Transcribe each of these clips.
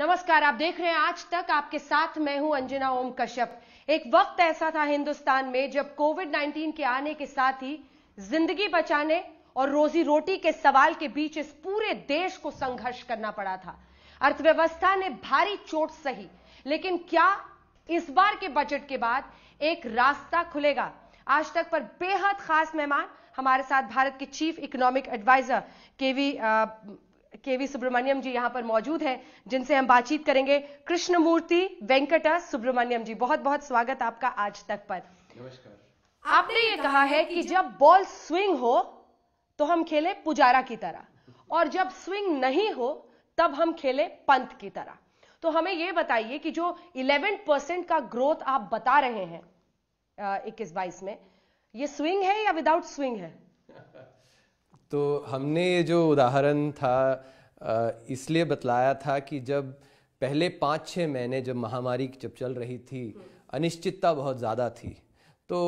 नमस्कार आप देख रहे हैं आज तक आपके साथ मैं हूं अंजना ओम कश्यप एक वक्त ऐसा था हिंदुस्तान में जब कोविड 19 के आने के साथ ही जिंदगी बचाने और रोजी रोटी के सवाल के बीच इस पूरे देश को संघर्ष करना पड़ा था अर्थव्यवस्था ने भारी चोट सही लेकिन क्या इस बार के बजट के बाद एक रास्ता खुलेगा आज तक पर बेहद खास मेहमान हमारे साथ भारत के चीफ इकोनॉमिक एडवाइजर केवी के वी सुब्रमण्यम जी यहां पर मौजूद हैं जिनसे हम बातचीत करेंगे कृष्णमूर्ति वेंकटा सुब्रमण्यम जी बहुत बहुत स्वागत आपका आज तक पर नमस्कार आपने ये कहा है कि जब बॉल स्विंग हो तो हम खेले पुजारा की तरह और जब स्विंग नहीं हो तब हम खेले पंत की तरह तो हमें यह बताइए कि जो 11 परसेंट का ग्रोथ आप बता रहे हैं इक्कीस बाईस में ये स्विंग है या विदाउट स्विंग है तो हमने ये जो उदाहरण था इसलिए बतलाया था कि जब पहले पाँच छः महीने जब महामारी जब चल रही थी अनिश्चितता बहुत ज़्यादा थी तो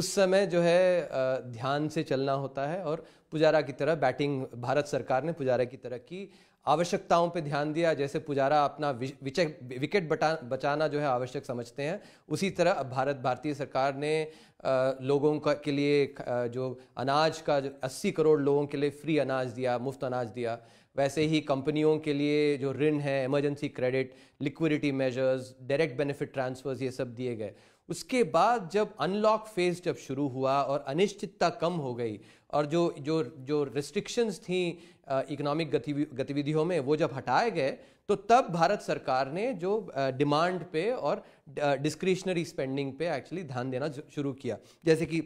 उस समय जो है ध्यान से चलना होता है और पुजारा की तरह बैटिंग भारत सरकार ने पुजारा की तरह की आवश्यकताओं पे ध्यान दिया जैसे पुजारा अपना विकेट बचाना जो है आवश्यक समझते हैं उसी तरह भारत भारतीय सरकार ने लोगों का के लिए जो अनाज का जो अस्सी करोड़ लोगों के लिए फ्री अनाज दिया मुफ्त अनाज दिया वैसे ही कंपनियों के लिए जो ऋण है emergency credit liquidity measures direct benefit transfers ये सब दिए गए उसके बाद जब अनलॉक फेज जब शुरू हुआ और अनिश्चितता कम हो गई और जो जो जो रिस्ट्रिक्शंस थी इकोनॉमिक गतिविधियों में वो जब हटाए गए तो तब भारत सरकार ने जो डिमांड पे और डिस्क्रिशनरी स्पेंडिंग पे एक्चुअली ध्यान देना शुरू किया जैसे कि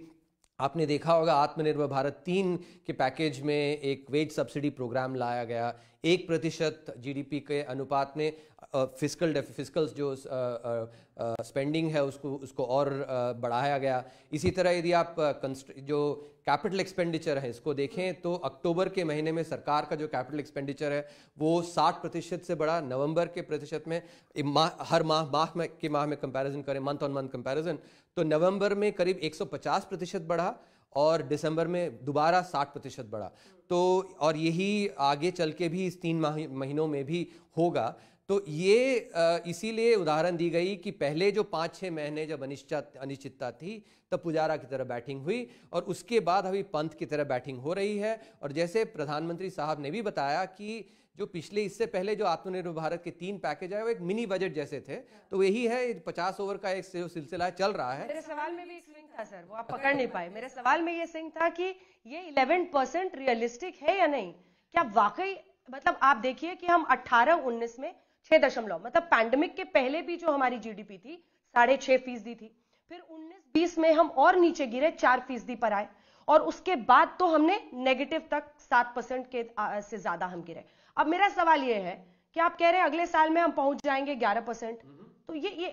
आपने देखा होगा आत्मनिर्भर भारत तीन के पैकेज में एक वेज सब्सिडी प्रोग्राम लाया गया एक प्रतिशत जी के अनुपात में फिजिकल फिजिकल जो स्पेंडिंग है उसको उसको और बढ़ाया गया इसी तरह यदि आप जो कैपिटल एक्सपेंडिचर है इसको देखें तो अक्टूबर के महीने में सरकार का जो कैपिटल एक्सपेंडिचर है वो 60 प्रतिशत से बढ़ा नवंबर के प्रतिशत में माह हर माह माह में के माह में कंपैरिजन करें मंथ ऑन मंथ कंपैरिजन तो नवंबर में करीब 150 प्रतिशत बढ़ा और दिसंबर में दोबारा 60 प्रतिशत बढ़ा तो और यही आगे चल के भी इस तीन महीनों में भी होगा तो ये इसीलिए उदाहरण दी गई कि पहले जो पाँच छः महीने जब अनिश्चित अनिश्चितता थी तब पुजारा की तरह बैटिंग हुई और उसके बाद अभी पंथ की तरह बैटिंग हो रही है और जैसे प्रधानमंत्री साहब ने भी बताया कि जो पिछले इससे पहले जो आत्मनिर्भर भारत के तीन पैकेज आए वो एक मिनी बजट जैसे थे तो यही है पचास ओवर का एक सिलसिला चल रहा है मेरे सवाल में भी एक स्विंग था सर वो आप पकड़ नहीं पाए मेरे सवाल में ये स्विंग था कि ये इलेवन परसेंट रियलिस्टिक है या नहीं क्या वाकई मतलब आप देखिए कि हम अट्ठारह उन्नीस में छह दशमलव मतलब पैंडमिक के पहले भी जो हमारी जीडीपी थी साढ़े छह फीसदी थी फिर 19-20 में हम और नीचे गिरे चार फीसदी पर आए और उसके बाद तो हमने नेगेटिव तक सात परसेंट के से ज्यादा हम गिरे अब मेरा सवाल यह है कि आप कह रहे हैं अगले साल में हम पहुंच जाएंगे ग्यारह परसेंट हम्म। तो ये ये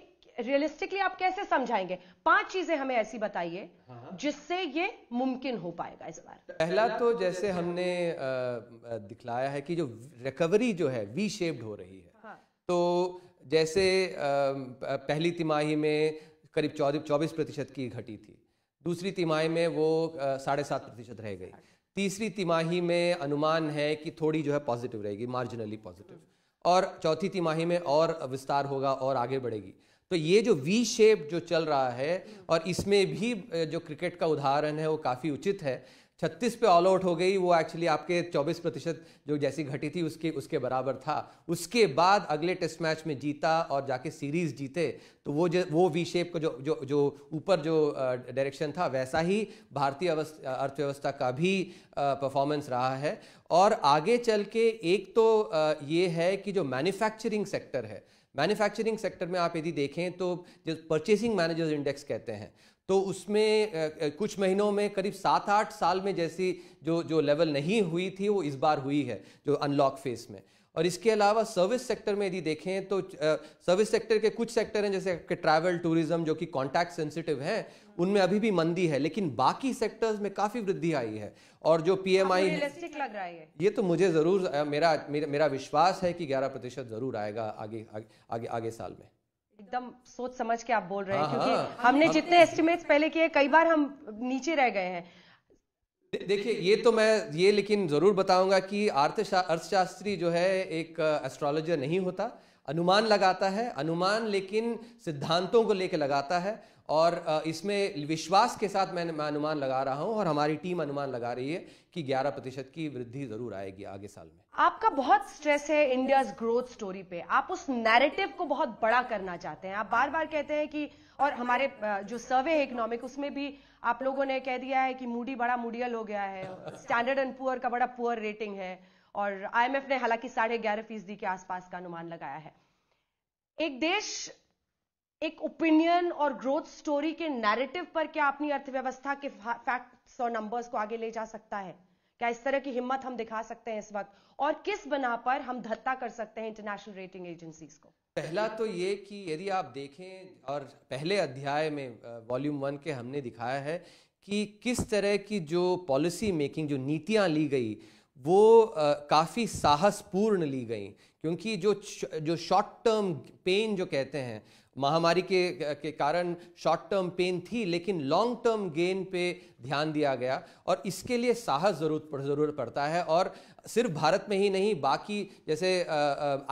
रियलिस्टिकली आप कैसे समझाएंगे पांच चीजें हमें ऐसी बताइए हाँ, हाँ। जिससे ये मुमकिन हो पाएगा इस बार तो पहला तो, तो जैसे हमने दिखलाया है कि जो रिकवरी जो है वी शेप्ड हो रही है तो जैसे पहली तिमाही में करीब चौदह चौबीस प्रतिशत की घटी थी दूसरी तिमाही में वो साढ़े सात प्रतिशत रह गई तीसरी तिमाही में अनुमान है कि थोड़ी जो है पॉजिटिव रहेगी मार्जिनली पॉजिटिव और चौथी तिमाही में और विस्तार होगा और आगे बढ़ेगी तो ये जो वी शेप जो चल रहा है और इसमें भी जो क्रिकेट का उदाहरण है वो काफ़ी उचित है छत्तीस पे ऑल आउट हो गई वो एक्चुअली आपके चौबीस प्रतिशत जो जैसी घटी थी उसके उसके बराबर था उसके बाद अगले टेस्ट मैच में जीता और जाके सीरीज जीते तो वो जो वो वी शेप का जो जो जो ऊपर जो डायरेक्शन था वैसा ही भारतीय अर्थव्यवस्था का भी परफॉर्मेंस रहा है और आगे चल के एक तो ये है कि जो मैन्युफैक्चरिंग सेक्टर है मैन्युफैक्चरिंग सेक्टर में आप यदि देखें तो जो परचेसिंग मैनेजर्स इंडेक्स कहते हैं तो उसमें कुछ महीनों में करीब सात आठ साल में जैसी जो जो लेवल नहीं हुई थी वो इस बार हुई है जो अनलॉक फेज में और इसके अलावा सर्विस सेक्टर में यदि देखें तो सर्विस सेक्टर के कुछ सेक्टर हैं जैसे आपके ट्रैवल टूरिज्म जो कि कॉन्टैक्ट सेंसिटिव हैं उनमें अभी भी मंदी है लेकिन बाकी सेक्टर्स में काफ़ी वृद्धि आई है और जो पी एम आई लग रहा है ये तो मुझे ज़रूर मेरा मेरा विश्वास है कि ग्यारह प्रतिशत ज़रूर आएगा आगे आगे, आगे साल में एकदम सोच समझ के आप बोल रहे हैं हाँ, क्योंकि हाँ। हमने जितने एस्टिमेट्स पहले किए कई बार हम नीचे रह गए हैं देखिए ये तो मैं ये लेकिन ज़रूर बताऊंगा कि अर्थशास्त्री जो है एक एस्ट्रोलॉजर नहीं होता अनुमान लगाता है अनुमान लेकिन सिद्धांतों को लेकर लगाता है और इसमें विश्वास के साथ मैं मैं अनुमान लगा रहा हूं और हमारी टीम अनुमान लगा रही है कि 11 प्रतिशत की वृद्धि जरूर आएगी आगे साल में आपका बहुत स्ट्रेस है इंडिया ग्रोथ स्टोरी पे आप उस नैरेटिव को बहुत बड़ा करना चाहते हैं आप बार बार कहते हैं कि और हमारे जो सर्वे है इकोनॉमिक उसमें भी आप लोगों ने कह दिया है कि मूडी बड़ा मूडियल हो गया है स्टैंडर्ड एंड पुअर का बड़ा पुअर रेटिंग है और आईएमएफ ने हालांकि साढ़े ग्यारह फीसदी के आसपास का अनुमान लगाया है एक देश एक ओपिनियन और ग्रोथ स्टोरी के नैरेटिव पर क्या अपनी अर्थव्यवस्था के फैक्ट्स और नंबर्स को आगे ले जा सकता है क्या इस तरह की हिम्मत हम दिखा सकते हैं इस वक्त और किस बना पर हम धत्ता कर सकते हैं इंटरनेशनल रेटिंग एजेंसीज को पहला तो ये कि यदि आप देखें और पहले अध्याय में वॉल्यूम वन के हमने दिखाया है कि किस तरह की जो पॉलिसी मेकिंग जो नीतियां ली गई वो काफ़ी साहसपूर्ण ली गई क्योंकि जो जो शॉर्ट टर्म पेन जो कहते हैं महामारी के के कारण शॉर्ट टर्म पेन थी लेकिन लॉन्ग टर्म गेन पे ध्यान दिया गया और इसके लिए साहस जरूरत ज़रूर पड़ता है और सिर्फ भारत में ही नहीं बाकी जैसे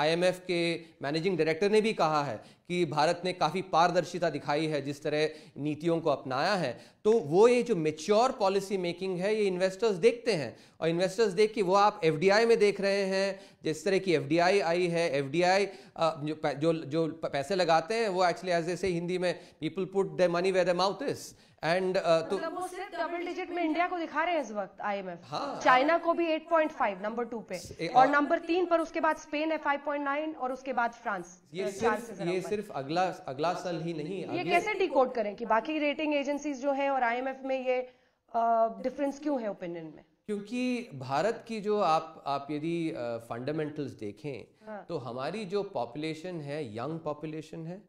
आईएमएफ के मैनेजिंग डायरेक्टर ने भी कहा है कि भारत ने काफ़ी पारदर्शिता दिखाई है जिस तरह नीतियों को अपनाया है तो वो ये जो मेच्योर पॉलिसी मेकिंग है ये इन्वेस्टर्स देखते हैं और इन्वेस्टर्स देख के वो आप एफ में देख रहे हैं जिस तरह की एफ आई है एफ जो, जो जो पैसे लगाते हैं वो एक्चुअली एज जैसे हिंदी में people put the money where the mouth is and uh, मतलब तो डबल डिजिट में इंडिया को दिखा रहे हैं इस वक्त आईएमएफ हाँ चाइना को भी 8.5 नंबर टू पे ए, और नंबर तीन पर उसके बाद स्पेन है 5.9 और उसके बाद फ्रांस ये uh, सिर्फ ये सिर्फ अगला अगला साल ही नहीं ये कैसे डिकोड करें कि बाकी रेटिंग एजेंसीज जो हैं और आईएमएफ में ये डिफरेंस uh, क्यों है ओपिनियन में क्योंकि भारत की जो आप आप यदि फंडामेंटल्स देखें हाँ. तो हमारी जो पॉपुलेशन है यंग पॉपुलेशन है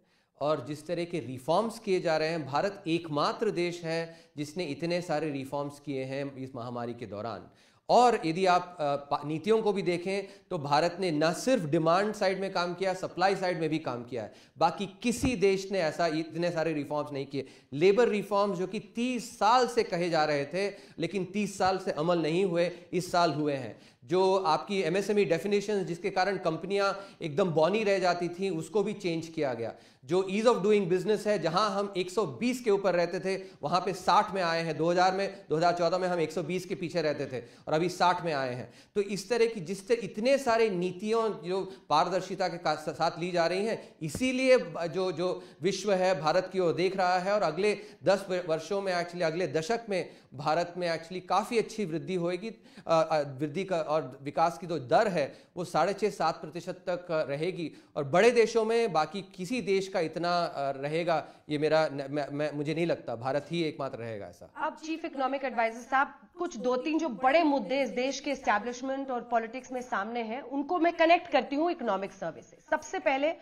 और जिस तरह के रिफॉर्म्स किए जा रहे हैं भारत एकमात्र देश है जिसने इतने सारे रिफॉर्म्स किए हैं इस महामारी के दौरान और यदि आप नीतियों को भी देखें तो भारत ने न सिर्फ डिमांड साइड में काम किया सप्लाई साइड में भी काम किया है बाकी किसी देश ने ऐसा इतने सारे रिफॉर्म्स नहीं किए लेबर रिफॉर्म्स जो कि 30 साल से कहे जा रहे थे लेकिन 30 साल से अमल नहीं हुए इस साल हुए हैं जो आपकी एमएसएमई डेफिनेशन e जिसके कारण कंपनियां एकदम बॉनी रह जाती थी उसको भी चेंज किया गया जो ईज ऑफ डूइंग बिजनेस है जहां हम 120 के ऊपर रहते थे वहां पे 60 में आए हैं 2000 में 2014 में हम 120 के पीछे रहते थे और अभी 60 में आए हैं तो इस तरह की जिस तरह इतने सारे नीतियों जो पारदर्शिता के साथ ली जा रही हैं इसीलिए जो जो विश्व है भारत की ओर देख रहा है और अगले दस वर्षों में एक्चुअली अगले दशक में भारत में एक्चुअली काफ़ी अच्छी वृद्धि होएगी वृद्धि का और विकास की जो दर है वो साढ़े छः सात प्रतिशत तक रहेगी और बड़े देशों में बाकी किसी देश का इतना रहेगा ये मेरा मैं, मैं, मुझे नहीं लगता भारत ही एकमात्र रहेगा ऐसा अब चीफ इकोनॉमिक एडवाइजर साहब कुछ दो तीन जो बड़े मुद्दे इस देश के स्टैब्लिशमेंट और पॉलिटिक्स में सामने हैं उनको मैं कनेक्ट करती हूँ इकोनॉमिक सर्वे से सबसे पहले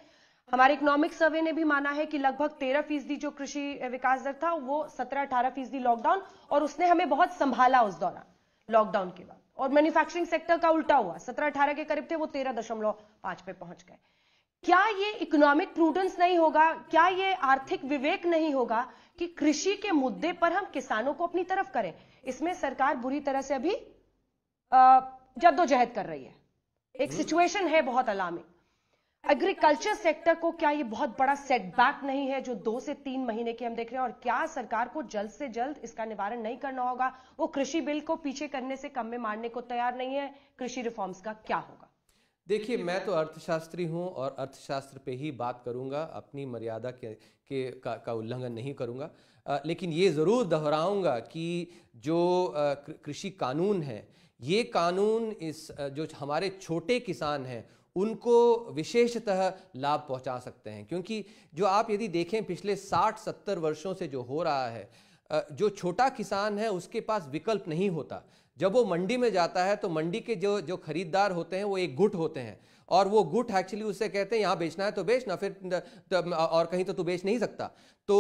हमारे इकोनॉमिक सर्वे ने भी माना है कि लगभग तेरह फीसदी जो कृषि विकास दर था वो सत्रह अठारह फीसदी लॉकडाउन और उसने हमें बहुत संभाला उस दौरान लॉकडाउन के बाद और मैन्युफैक्चरिंग सेक्टर का उल्टा हुआ सत्रह अठारह के करीब थे वो तेरह दशमलव पांच पे पहुंच गए क्या ये इकोनॉमिक प्रूडेंस नहीं होगा क्या ये आर्थिक विवेक नहीं होगा कि कृषि के मुद्दे पर हम किसानों को अपनी तरफ करें इसमें सरकार बुरी तरह से अभी जद्दोजहद कर रही है एक सिचुएशन हम्म। है बहुत अलार्मिंग एग्रीकल्चर सेक्टर को क्या ये बहुत बड़ा सेटबैक नहीं है जो दो से तीन महीने की हम देख रहे हैं और क्या सरकार को जल्द से जल्द इसका निवारण नहीं करना होगा वो कृषि बिल को पीछे करने से कम में मारने को तैयार नहीं है कृषि रिफॉर्म्स का क्या होगा देखिए मैं तो अर्थशास्त्री हूँ और अर्थशास्त्र पे ही बात करूँगा अपनी मर्यादा के के का, का उल्लंघन नहीं करूँगा लेकिन ये ज़रूर दोहराऊँगा कि जो कृषि कानून है ये कानून इस जो हमारे छोटे किसान हैं उनको विशेषतः लाभ पहुंचा सकते हैं क्योंकि जो आप यदि देखें पिछले 60-70 वर्षों से जो हो रहा है जो छोटा किसान है उसके पास विकल्प नहीं होता जब वो मंडी में जाता है तो मंडी के जो जो खरीदार होते हैं वो एक गुट होते हैं और वो गुट एक्चुअली उससे कहते हैं यहाँ बेचना है तो बेच ना फिर और कहीं तो तू बेच नहीं सकता तो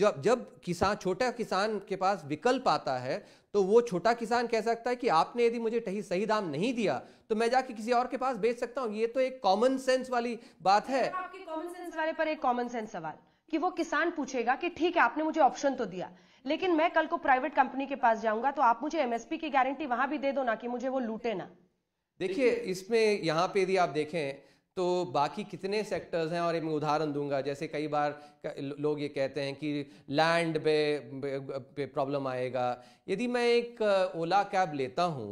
जब जब किसान छोटा किसान के पास विकल्प आता है तो वो छोटा किसान कह सकता है कि आपने यदि मुझे सही सही दाम नहीं दिया तो मैं जाके किसी और के पास बेच सकता हूँ ये तो एक कॉमन सेंस वाली बात है आपके कॉमन सेंस वाले पर एक कॉमन सेंस सवाल कि वो किसान पूछेगा कि ठीक है आपने मुझे ऑप्शन तो दिया लेकिन मैं कल को प्राइवेट कंपनी के पास जाऊंगा तो आप मुझे एमएसपी की गारंटी वहां भी दे दो ना कि मुझे वो लूटे ना देखिए इसमें यहाँ पे यदि आप देखें तो बाकी कितने सेक्टर्स हैं और मैं उदाहरण दूंगा जैसे कई बार लोग ये कहते हैं कि लैंड पे प्रॉब्लम आएगा यदि मैं एक ओला कैब लेता हूँ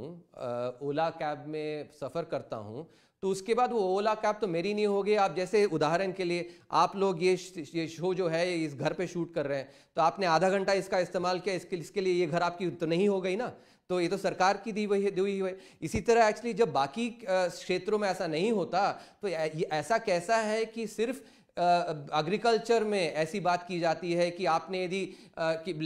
ओला कैब में सफ़र करता हूँ तो उसके बाद वो ओला कैब तो मेरी नहीं होगी आप जैसे उदाहरण के लिए आप लोग ये ये शो जो है इस घर पे शूट कर रहे हैं तो आपने आधा घंटा इसका इस्तेमाल किया इसके इसके लिए ये घर आपकी तो नहीं हो गई ना तो ये तो सरकार की दी हुई दी हुई है इसी तरह एक्चुअली जब बाकी क्षेत्रों में ऐसा नहीं होता तो ऐसा कैसा है कि सिर्फ एग्रीकल्चर में ऐसी बात की जाती है कि आपने यदि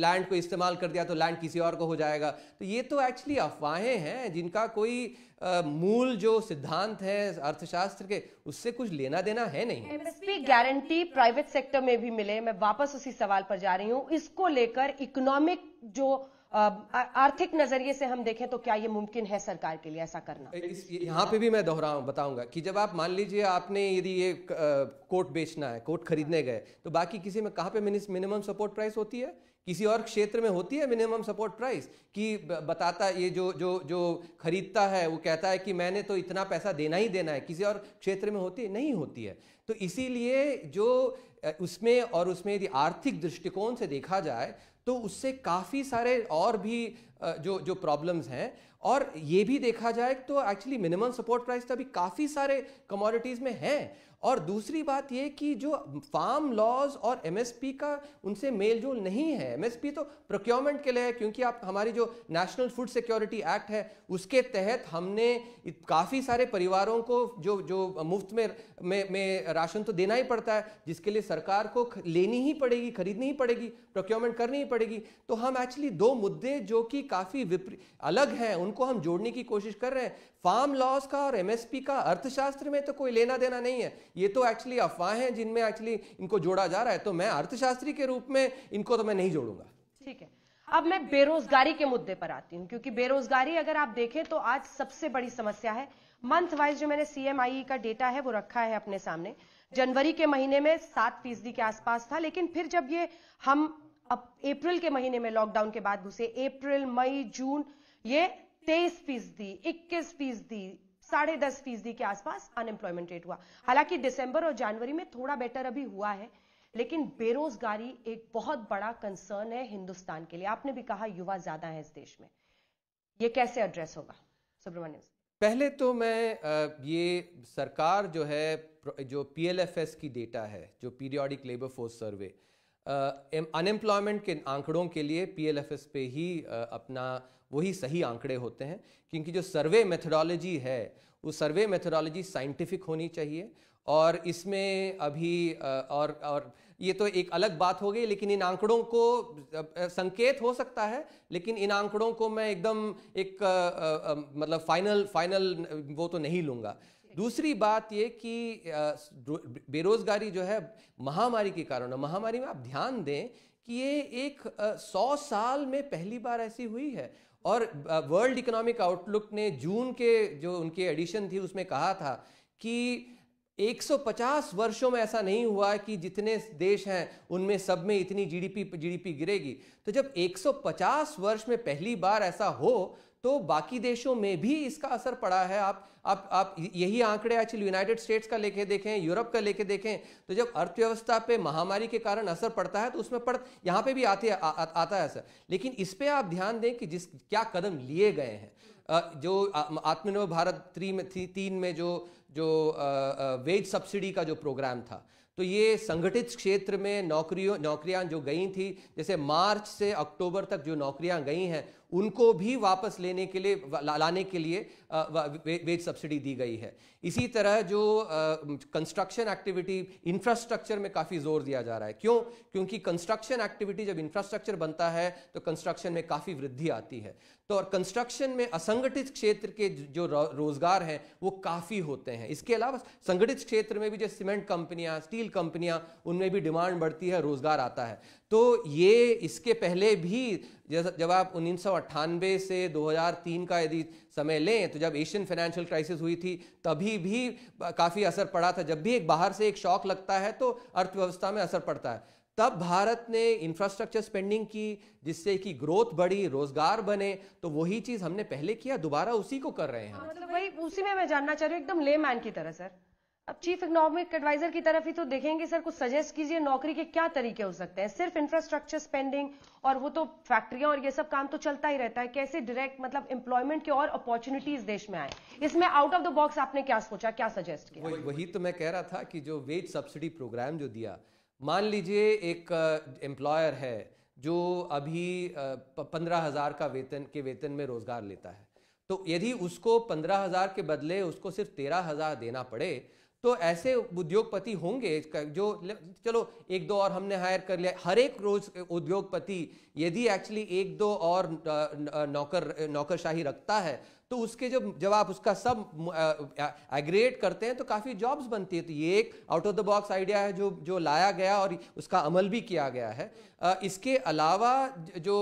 लैंड को इस्तेमाल कर दिया तो लैंड किसी और को हो जाएगा तो ये तो एक्चुअली अफवाहें हैं जिनका कोई आ, मूल जो सिद्धांत है अर्थशास्त्र के उससे कुछ लेना देना है नहीं एमएसपी गारंटी प्राइवेट सेक्टर में भी मिले मैं वापस उसी सवाल पर जा रही हूँ इसको लेकर इकोनॉमिक जो आर्थिक नजरिए से हम देखें तो क्या ये मुमकिन है सरकार के लिए ऐसा करना यहाँ पे भी मैं दोहराऊं बताऊंगा कि जब आप मान लीजिए आपने यदि ये कोर्ट बेचना है कोर्ट खरीदने गए तो बाकी किसी में कहाँ पे मिनिमम सपोर्ट प्राइस होती है किसी और क्षेत्र में होती है मिनिमम सपोर्ट प्राइस कि बताता ये जो जो जो खरीदता है वो कहता है कि मैंने तो इतना पैसा देना ही देना है किसी और क्षेत्र में होती है नहीं होती है तो इसीलिए जो उसमें और उसमें यदि आर्थिक दृष्टिकोण से देखा जाए तो उससे काफ़ी सारे और भी जो जो प्रॉब्लम्स हैं और ये भी देखा जाए तो एक्चुअली मिनिमम सपोर्ट प्राइस तो अभी काफ़ी सारे कमोडिटीज़ में हैं और दूसरी बात ये कि जो फार्म लॉज और एमएसपी का उनसे मेल जोल नहीं है एमएसपी तो प्रोक्योरमेंट के लिए है क्योंकि आप हमारी जो नेशनल फूड सिक्योरिटी एक्ट है उसके तहत हमने काफ़ी सारे परिवारों को जो जो मुफ्त में में, में राशन तो देना ही पड़ता है जिसके लिए सरकार को लेनी ही पड़ेगी खरीदनी ही पड़ेगी प्रोक्योरमेंट करनी ही पड़ेगी तो हम एक्चुअली दो मुद्दे जो कि काफ़ी अलग हैं उनको हम जोड़ने की कोशिश कर रहे हैं फार्म लॉस का और एमएसपी का अर्थशास्त्र में तो कोई लेना देना नहीं है ये तो एक्चुअली अफवाह है जिनमें एक्चुअली इनको जोड़ा जा रहा है तो मैं अर्थशास्त्री के रूप में इनको तो मैं नहीं जोड़ूंगा ठीक है अब मैं बेरोजगारी के मुद्दे पर आती हूँ क्योंकि बेरोजगारी अगर आप देखें तो आज सबसे बड़ी समस्या है मंथ वाइज जो मैंने सीएमआई e का डेटा है वो रखा है अपने सामने जनवरी के महीने में सात फीसदी के आसपास था लेकिन फिर जब ये हम अब अप्रैल के महीने में लॉकडाउन के बाद घुसे अप्रैल मई जून ये तेईस फीसदी इक्कीस फीसदी साढ़े दस फीसदी के आसपास अनएम्प्लॉयमेंट रेट हुआ हालांकि दिसंबर और जनवरी में थोड़ा बेटर अभी हुआ है लेकिन बेरोजगारी एक बहुत बड़ा कंसर्न है हिंदुस्तान के लिए आपने भी कहा युवा ज्यादा है इस देश में यह कैसे एड्रेस होगा सुब्रमण्यम पहले तो मैं ये सरकार जो है जो पीएलएफएस की डेटा है जो periodic labour force survey unemployment के आंकड़ों के लिए पीएलएफएस पे ही अपना वही सही आंकड़े होते हैं क्योंकि जो सर्वे मेथडोलॉजी है वो सर्वे मेथडोलॉजी साइंटिफिक होनी चाहिए और इसमें अभी और और ये तो एक अलग बात हो गई लेकिन इन आंकड़ों को संकेत हो सकता है लेकिन इन आंकड़ों को मैं एकदम एक आ, आ, मतलब फाइनल फाइनल वो तो नहीं लूंगा दूसरी बात ये कि बेरोजगारी जो है महामारी के कारण महामारी में आप ध्यान दें कि ये एक सौ साल में पहली बार ऐसी हुई है और वर्ल्ड इकोनॉमिक आउटलुक ने जून के जो उनकी एडिशन थी उसमें कहा था कि 150 वर्षों में ऐसा नहीं हुआ कि जितने देश हैं उनमें सब में इतनी जीडीपी जीडीपी गिरेगी तो जब 150 वर्ष में पहली बार ऐसा हो तो बाकी देशों में भी इसका असर पड़ा है आप आप आप यही आंकड़े एक्चुअली यूनाइटेड स्टेट्स का लेके देखें यूरोप का लेके देखें तो जब अर्थव्यवस्था पे महामारी के कारण असर पड़ता है तो उसमें पड़ यहाँ पे भी आते आ, आ, आता है असर लेकिन इस पर आप ध्यान दें कि जिस क्या कदम लिए गए हैं जो आत्मनिर्भर भारत थ्री में थी, तीन में जो जो वेज सब्सिडी का जो प्रोग्राम था तो ये संगठित क्षेत्र में नौकरियों नौकरियां जो गई थी जैसे मार्च से अक्टूबर तक जो नौकरियां गई हैं उनको भी वापस लेने के लिए लाने के लिए वेज सब्सिडी दी गई है इसी तरह जो कंस्ट्रक्शन एक्टिविटी इंफ्रास्ट्रक्चर में काफ़ी जोर दिया जा रहा है क्यों क्योंकि कंस्ट्रक्शन एक्टिविटी जब इंफ्रास्ट्रक्चर बनता है तो कंस्ट्रक्शन में काफ़ी वृद्धि आती है तो और कंस्ट्रक्शन में असंगठित क्षेत्र के जो रोजगार हैं वो काफ़ी होते हैं इसके अलावा संगठित क्षेत्र में भी जो सीमेंट कंपनियां स्टील स्टील कंपनियां उनमें भी डिमांड बढ़ती है रोजगार आता है तो ये इसके पहले भी जब आप उन्नीस से 2003 का यदि समय लें तो जब एशियन फाइनेंशियल क्राइसिस हुई थी तभी भी काफ़ी असर पड़ा था जब भी एक बाहर से एक शॉक लगता है तो अर्थव्यवस्था में असर पड़ता है तब भारत ने इंफ्रास्ट्रक्चर स्पेंडिंग की जिससे कि ग्रोथ बढ़ी रोजगार बने तो वही चीज हमने पहले किया दोबारा उसी को कर रहे हैं हाँ, मतलब वही उसी में मैं जानना चाह रही हूँ एकदम लेमैन की तरह सर अब चीफ इकोनॉमिक एडवाइजर की तरफ ही तो देखेंगे सर कुछ सजेस्ट कीजिए नौकरी के क्या तरीके हो सकते हैं सिर्फ इंफ्रास्ट्रक्चर स्पेंडिंग और वो तो फैक्ट्रियां और ये सब काम तो चलता ही रहता है कैसे डायरेक्ट मतलब एम्प्लॉयमेंट के और अपॉर्चुनिटीज देश में आए इसमें आउट ऑफ द बॉक्स आपने क्या सोचा क्या सजेस्ट किया वही, वही तो मैं कह रहा था कि जो वेज सब्सिडी प्रोग्राम जो दिया मान लीजिए एक एम्प्लॉयर uh, है जो अभी uh, पंद्रह हजार का वेतन के वेतन में रोजगार लेता है तो यदि उसको पंद्रह हजार के बदले उसको सिर्फ तेरह हजार देना पड़े तो ऐसे उद्योगपति होंगे जो चलो एक दो और हमने हायर कर लिया हर एक रोज उद्योगपति यदि एक्चुअली एक दो और नौकर नौकरशाही रखता है तो उसके जब जब आप उसका सब एग्रेट करते हैं तो काफ़ी जॉब्स बनती है तो ये एक out of the box idea है जो जो लाया गया और उसका अमल भी किया गया है इसके अलावा जो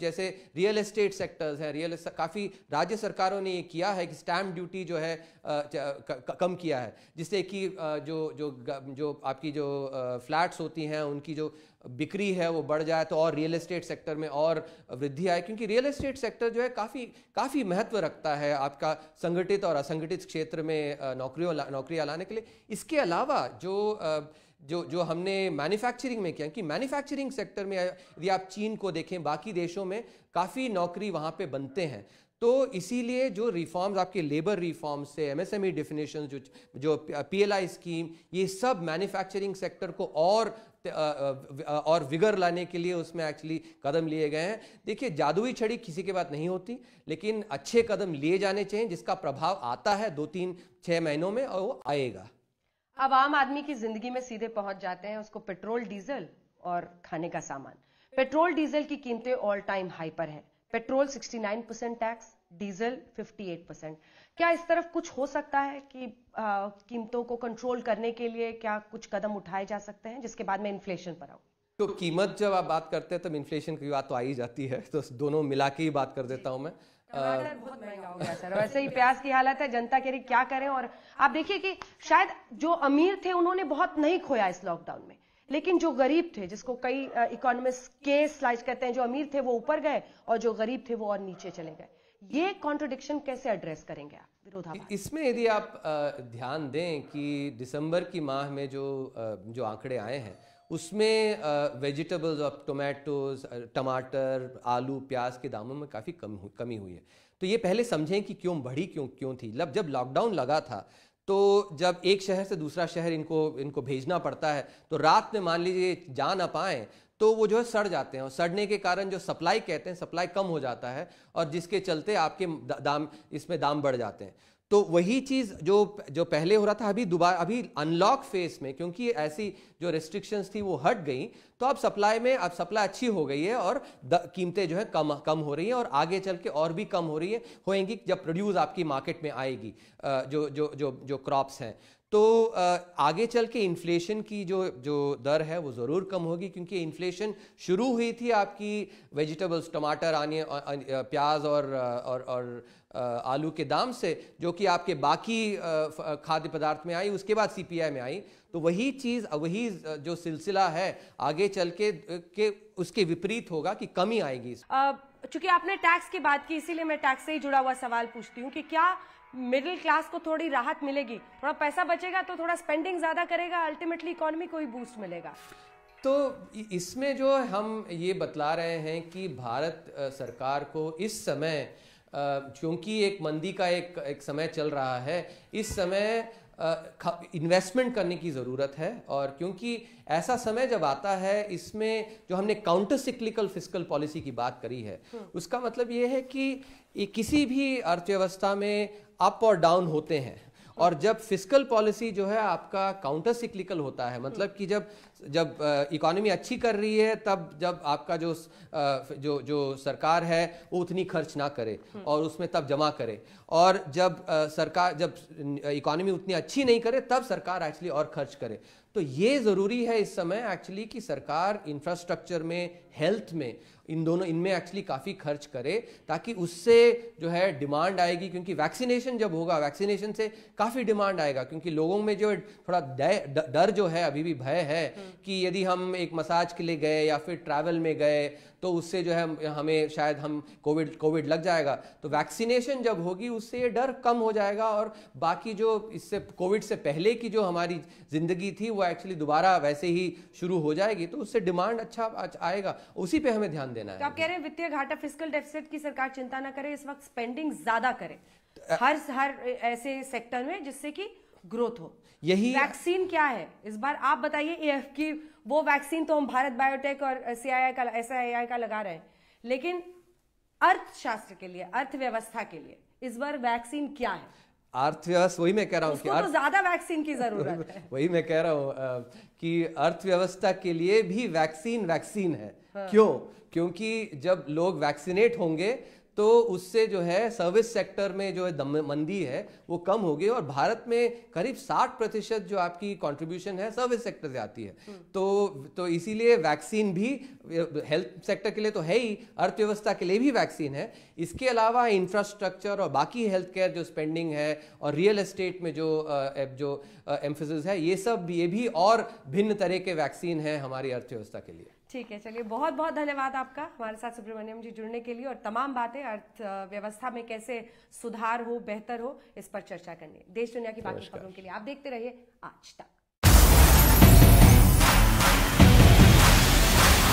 जैसे रियल एस्टेट सेक्टर्स है रियल काफ़ी राज्य सरकारों ने ये किया है कि स्टैम्प ड्यूटी जो है कम किया है जिससे कि जो जो जो आपकी जो फ्लैट्स होती हैं उनकी जो बिक्री है वो बढ़ जाए तो और रियल एस्टेट सेक्टर में और वृद्धि आए क्योंकि रियल एस्टेट सेक्टर जो है काफ़ी काफ़ी महत्व रखता है आपका संगठित और असंगठित क्षेत्र में नौकरियों नौकरियाँ लाने के लिए इसके अलावा जो जो जो हमने मैन्युफैक्चरिंग में किया कि मैन्युफैक्चरिंग सेक्टर में यदि आप चीन को देखें बाकी देशों में काफ़ी नौकरी वहाँ पे बनते हैं तो इसीलिए जो रिफॉर्म्स आपके लेबर रिफॉर्म्स से एमएसएमई डेफिनेशन e जो जो पीएलआई स्कीम ये सब मैन्युफैक्चरिंग सेक्टर को और और विगर लाने के लिए उसमें एक्चुअली कदम लिए गए हैं देखिए जादुई छड़ी किसी के बाद नहीं होती लेकिन अच्छे कदम लिए जाने चाहिए जिसका प्रभाव आता है दो तीन छः महीनों में और वो आएगा अब आम आदमी की जिंदगी में सीधे पहुंच जाते हैं उसको पेट्रोल डीजल और खाने का सामान पेट्रोल डीजल की कीमतें ऑल टाइम हाई पर हैं petrol 69 percent tax diesel 58 percent क्या इस तरफ कुछ हो सकता है कि आ, कीमतों को कंट्रोल करने के लिए क्या कुछ कदम उठाए जा सकते हैं जिसके बाद में इन्फ्लेशन पर आऊँ तो कीमत जब आप बात करते हैं तब इन्फ्लेशन की बात तो आ ही जाती है तो दोनों मिला के ही बात कर देता हूं मैं सर वैसे ही प्यास की हालत है जनता के रही क्या करें और आप देखिए कि शायद जो अमीर थे उन्होंने बहुत नहीं खोया इस लॉकडाउन में लेकिन जो गरीब थे जिसको कई इकोनॉमिस्ट के स्लाइड कहते हैं जो अमीर थे वो ऊपर गए और जो गरीब थे वो और नीचे चले गए ये कॉन्ट्रोडिक्शन कैसे एड्रेस करेंगे आप इसमें यदि आप ध्यान दें कि दिसंबर की माह में जो जो आंकड़े आए हैं उसमें वेजिटेबल्स और टोमेटोज टमाटर आलू प्याज के दामों में काफ़ी कम कमी हुई है तो ये पहले समझें कि क्यों बढ़ी क्यों क्यों थी लब जब लॉकडाउन लगा था तो जब एक शहर से दूसरा शहर इनको इनको भेजना पड़ता है तो रात में मान लीजिए जा ना पाए तो वो जो है सड़ जाते हैं और सड़ने के कारण जो सप्लाई कहते हैं सप्लाई कम हो जाता है और जिसके चलते आपके दाम इसमें दाम बढ़ जाते हैं तो वही चीज़ जो जो पहले हो रहा था अभी दोबारा अभी अनलॉक फेस में क्योंकि ऐसी जो रिस्ट्रिक्शंस थी वो हट गई तो अब सप्लाई में अब सप्लाई अच्छी हो गई है और कीमतें जो है कम कम हो रही हैं और आगे चल के और भी कम हो रही है होएंगी जब प्रोड्यूस आपकी मार्केट में आएगी जो जो जो जो क्रॉप्स हैं तो आगे चल के इन्फ्लेशन की जो जो दर है वो ज़रूर कम होगी क्योंकि इन्फ्लेशन शुरू हुई थी आपकी वेजिटेबल्स टमाटर आने प्याज और और और आलू के दाम से जो कि आपके बाकी खाद्य पदार्थ में आई उसके बाद सीपीआई में आई तो वही चीज़ वही जो सिलसिला है आगे चल के, के उसके विपरीत होगा कि कमी आएगी चूंकि आपने टैक्स की बात की इसीलिए मैं टैक्स से ही जुड़ा हुआ सवाल पूछती हूँ कि क्या मिडिल क्लास को थोड़ी राहत मिलेगी थोड़ा पैसा बचेगा तो थोड़ा स्पेंडिंग ज़्यादा करेगा अल्टीमेटली इकोनॉमी को ही बूस्ट मिलेगा तो इसमें जो हम ये बतला रहे हैं कि भारत सरकार को इस समय क्योंकि एक मंदी का एक एक समय चल रहा है इस समय इन्वेस्टमेंट करने की ज़रूरत है और क्योंकि ऐसा समय जब आता है इसमें जो हमने काउंटर सिक्लिकल फिजिकल पॉलिसी की बात करी है हम्म। उसका मतलब ये है कि किसी भी अर्थव्यवस्था में अप और डाउन होते हैं और हम्म। जब फिजिकल पॉलिसी जो है आपका काउंटर सिक्लिकल होता है मतलब हम्म। कि जब जब इकोनॉमी अच्छी कर रही है तब जब आपका जो जो जो सरकार है वो उतनी खर्च ना करे हम्म। और उसमें तब जमा करे और जब सरकार जब इकोनॉमी उतनी अच्छी नहीं करे तब सरकार एक्चुअली और खर्च करे तो ये ज़रूरी है इस समय एक्चुअली कि सरकार इंफ्रास्ट्रक्चर में हेल्थ में इन दोनों इनमें एक्चुअली काफ़ी खर्च करे ताकि उससे जो है डिमांड आएगी क्योंकि वैक्सीनेशन जब होगा वैक्सीनेशन से काफ़ी डिमांड आएगा क्योंकि लोगों में जो थोड़ा डर जो है अभी भी भय है हम्म। कि यदि हम एक मसाज के लिए गए या फिर ट्रैवल में गए तो उससे जो है हमें शायद हम कोविड कोविड लग जाएगा तो वैक्सीनेशन जब होगी उससे ये डर कम हो जाएगा और बाकी जो इससे कोविड से पहले की जो हमारी ज़िंदगी थी वो एक्चुअली दोबारा वैसे ही शुरू हो जाएगी तो उससे डिमांड अच्छा, अच्छा आएगा उसी पर हमें ध्यान देना तो है आप कह रहे हैं वित्तीय घाटा फिजिकल डेफिसिट की सरकार चिंता ना करे इस वक्त स्पेंडिंग ज्यादा करे तो, हर हर ऐसे सेक्टर में जिससे कि ग्रोथ हो यही वैक्सीन क्या है इस बार आप बताइए कि वो वैक्सीन तो हम भारत बायोटेक और सीआईआई का एस का लगा रहे हैं लेकिन अर्थशास्त्र के लिए अर्थव्यवस्था के लिए इस बार वैक्सीन क्या है अर्थव्यवस्था वही मैं कह रहा हूँ तो ज्यादा वैक्सीन की जरूरत है वही मैं कह रहा हूँ कि अर्थव्यवस्था के लिए भी वैक्सीन वैक्सीन है हाँ। क्यों क्योंकि जब लोग वैक्सीनेट होंगे तो उससे जो है सर्विस सेक्टर में जो है मंदी है वो कम होगी और भारत में करीब 60 प्रतिशत जो आपकी कंट्रीब्यूशन है सर्विस सेक्टर से आती है हम्म। तो तो इसीलिए वैक्सीन भी हेल्थ सेक्टर के लिए तो है ही अर्थव्यवस्था के लिए भी वैक्सीन है इसके अलावा इंफ्रास्ट्रक्चर और बाकी हेल्थ केयर जो स्पेंडिंग है और रियल एस्टेट में जो जो एम्फोसिस है ये सब ये भी और भिन्न तरह के वैक्सीन है हमारी अर्थव्यवस्था के लिए ठीक है चलिए बहुत बहुत धन्यवाद आपका हमारे साथ सुब्रमण्यम जी जुड़ने के लिए और तमाम बातें अर्थव्यवस्था में कैसे सुधार हो बेहतर हो इस पर चर्चा करनी देश दुनिया की बाकी खबरों के लिए आप देखते रहिए आज तक